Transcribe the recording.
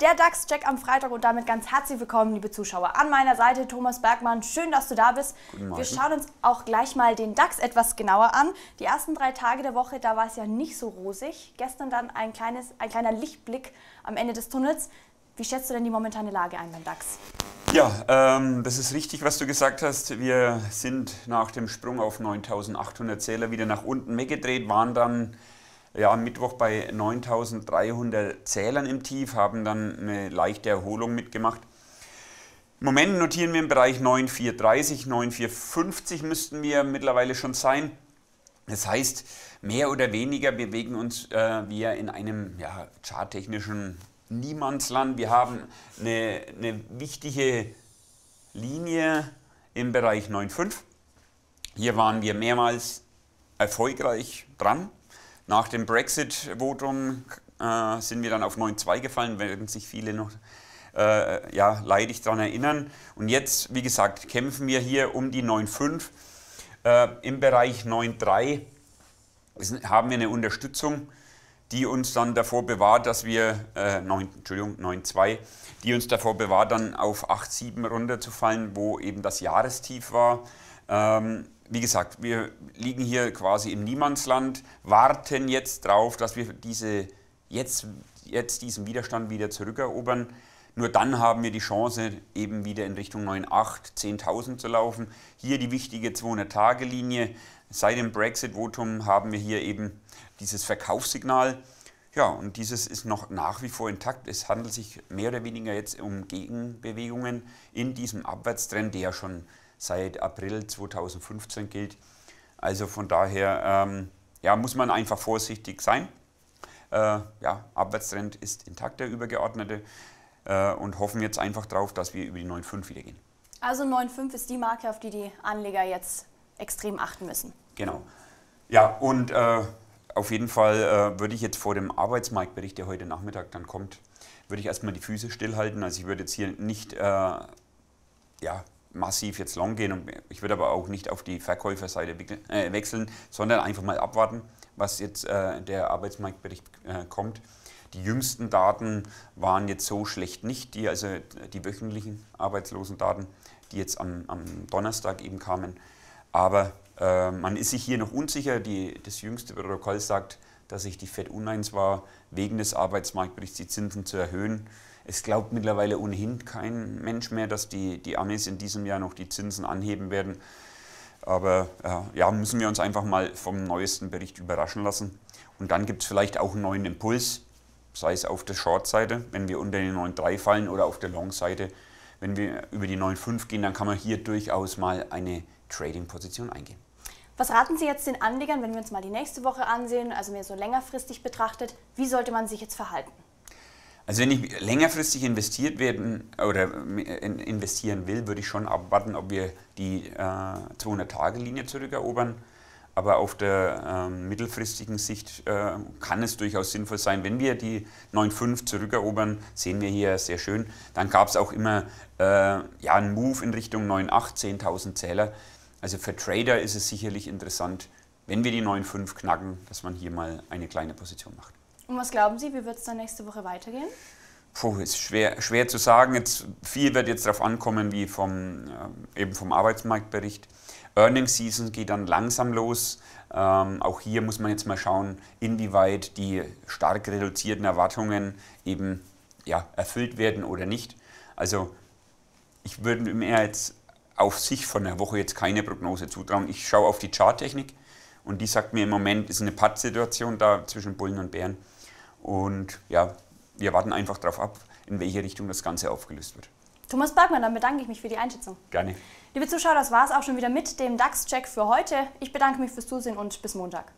Der DAX-Check am Freitag und damit ganz herzlich willkommen, liebe Zuschauer. An meiner Seite Thomas Bergmann, schön, dass du da bist. Wir schauen uns auch gleich mal den DAX etwas genauer an. Die ersten drei Tage der Woche, da war es ja nicht so rosig. Gestern dann ein, kleines, ein kleiner Lichtblick am Ende des Tunnels. Wie schätzt du denn die momentane Lage ein beim DAX? Ja, ähm, das ist richtig, was du gesagt hast. Wir sind nach dem Sprung auf 9800 Zähler wieder nach unten weggedreht, waren dann ja, am Mittwoch bei 9300 Zählern im Tief, haben dann eine leichte Erholung mitgemacht. Im Moment notieren wir im Bereich 9430, 9450 müssten wir mittlerweile schon sein. Das heißt, mehr oder weniger bewegen uns äh, wir in einem ja, charttechnischen Niemandsland. Wir haben eine, eine wichtige Linie im Bereich 9.5. Hier waren wir mehrmals erfolgreich dran. Nach dem Brexit-Votum äh, sind wir dann auf 9.2 gefallen, werden sich viele noch äh, ja, leidig daran erinnern. Und jetzt, wie gesagt, kämpfen wir hier um die 9.5. Äh, Im Bereich 9.3 haben wir eine Unterstützung die uns dann davor bewahrt, dass wir, äh, 9, Entschuldigung, 9,2, die uns davor bewahrt, dann auf 8,7 runterzufallen, wo eben das Jahrestief war. Ähm, wie gesagt, wir liegen hier quasi im Niemandsland, warten jetzt drauf, dass wir diese, jetzt, jetzt diesen Widerstand wieder zurückerobern. Nur dann haben wir die Chance, eben wieder in Richtung 9,8, 10.000 zu laufen. Hier die wichtige 200-Tage-Linie. Seit dem Brexit-Votum haben wir hier eben dieses Verkaufssignal. Ja, und dieses ist noch nach wie vor intakt. Es handelt sich mehr oder weniger jetzt um Gegenbewegungen in diesem Abwärtstrend, der ja schon seit April 2015 gilt. Also von daher ähm, ja, muss man einfach vorsichtig sein. Äh, ja, Abwärtstrend ist intakt, der übergeordnete. Äh, und hoffen jetzt einfach darauf, dass wir über die 9,5 wieder gehen. Also 9,5 ist die Marke, auf die die Anleger jetzt extrem achten müssen. Genau. Ja, und äh, auf jeden Fall äh, würde ich jetzt vor dem Arbeitsmarktbericht, der heute Nachmittag dann kommt, würde ich erstmal die Füße stillhalten. Also ich würde jetzt hier nicht äh, ja, massiv jetzt long gehen, und ich würde aber auch nicht auf die Verkäuferseite äh, wechseln, sondern einfach mal abwarten, was jetzt äh, der Arbeitsmarktbericht äh, kommt. Die jüngsten Daten waren jetzt so schlecht nicht, die, also die wöchentlichen Arbeitslosendaten, die jetzt am, am Donnerstag eben kamen. Aber äh, man ist sich hier noch unsicher. Die, das jüngste Protokoll sagt, dass sich die FED uneins war, wegen des Arbeitsmarktberichts die Zinsen zu erhöhen. Es glaubt mittlerweile ohnehin kein Mensch mehr, dass die, die Amis in diesem Jahr noch die Zinsen anheben werden. Aber äh, ja, müssen wir uns einfach mal vom neuesten Bericht überraschen lassen. Und dann gibt es vielleicht auch einen neuen Impuls, sei es auf der Short-Seite, wenn wir unter den 9,3 fallen oder auf der Long-Seite, wenn wir über die 9,5 gehen, dann kann man hier durchaus mal eine Trading-Position eingehen. Was raten Sie jetzt den Anlegern, wenn wir uns mal die nächste Woche ansehen, also mehr so längerfristig betrachtet, wie sollte man sich jetzt verhalten? Also wenn ich längerfristig investiert werden oder investieren will, würde ich schon abwarten, ob wir die äh, 200-Tage-Linie zurückerobern. Aber auf der äh, mittelfristigen Sicht äh, kann es durchaus sinnvoll sein, wenn wir die 9,5 zurückerobern, sehen wir hier sehr schön, dann gab es auch immer äh, ja, einen Move in Richtung 9,8, 10.000 Zähler. Also für Trader ist es sicherlich interessant, wenn wir die 9,5 knacken, dass man hier mal eine kleine Position macht. Und was glauben Sie, wie wird es dann nächste Woche weitergehen? Puh, ist schwer, schwer zu sagen. Jetzt, viel wird jetzt darauf ankommen, wie vom, äh, eben vom Arbeitsmarktbericht. Earnings Season geht dann langsam los. Ähm, auch hier muss man jetzt mal schauen, inwieweit die stark reduzierten Erwartungen eben ja, erfüllt werden oder nicht. Also ich würde mir jetzt auf sich von der Woche jetzt keine Prognose zutrauen. Ich schaue auf die Charttechnik und die sagt mir im Moment, es ist eine Pattsituation da zwischen Bullen und Bären. Und ja, wir warten einfach darauf ab, in welche Richtung das Ganze aufgelöst wird. Thomas Bergmann, dann bedanke ich mich für die Einschätzung. Gerne. Liebe Zuschauer, das war es auch schon wieder mit dem DAX-Check für heute. Ich bedanke mich fürs Zusehen und bis Montag.